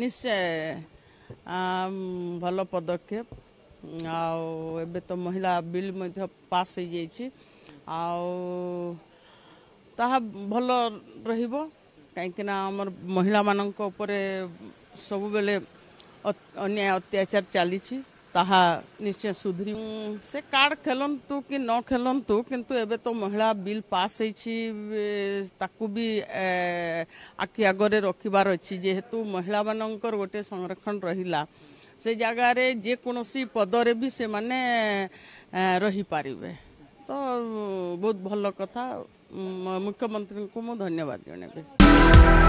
ନିଶ୍ଚୟ ଭଲ ପଦକ୍ଷେପ ଆଉ ଏବେ ତ ମହିଳା ବିଲ୍ ମଧ୍ୟ ପାସ୍ ହୋଇଯାଇଛି ଆଉ ତାହା ଭଲ ରହିବ କାହିଁକିନା ଆମର ମହିଳାମାନଙ୍କ ଉପରେ ସବୁବେଳେ ଅନ୍ୟାୟ ଅତ୍ୟାଚାର ଚାଲିଛି ताहा निश्चय से कार्ड खेलतु कि न खेलतु कि तो महिला बिल पास होती भी आखि आगे रखार अच्छी जेहेतु महिला मान गोटे संरक्षण रहा से जगार जेकोसी पदर भी से मैंने रहीपारे तो बहुत भल कथा मुख्यमंत्री को मुझे धन्यवाद जनवि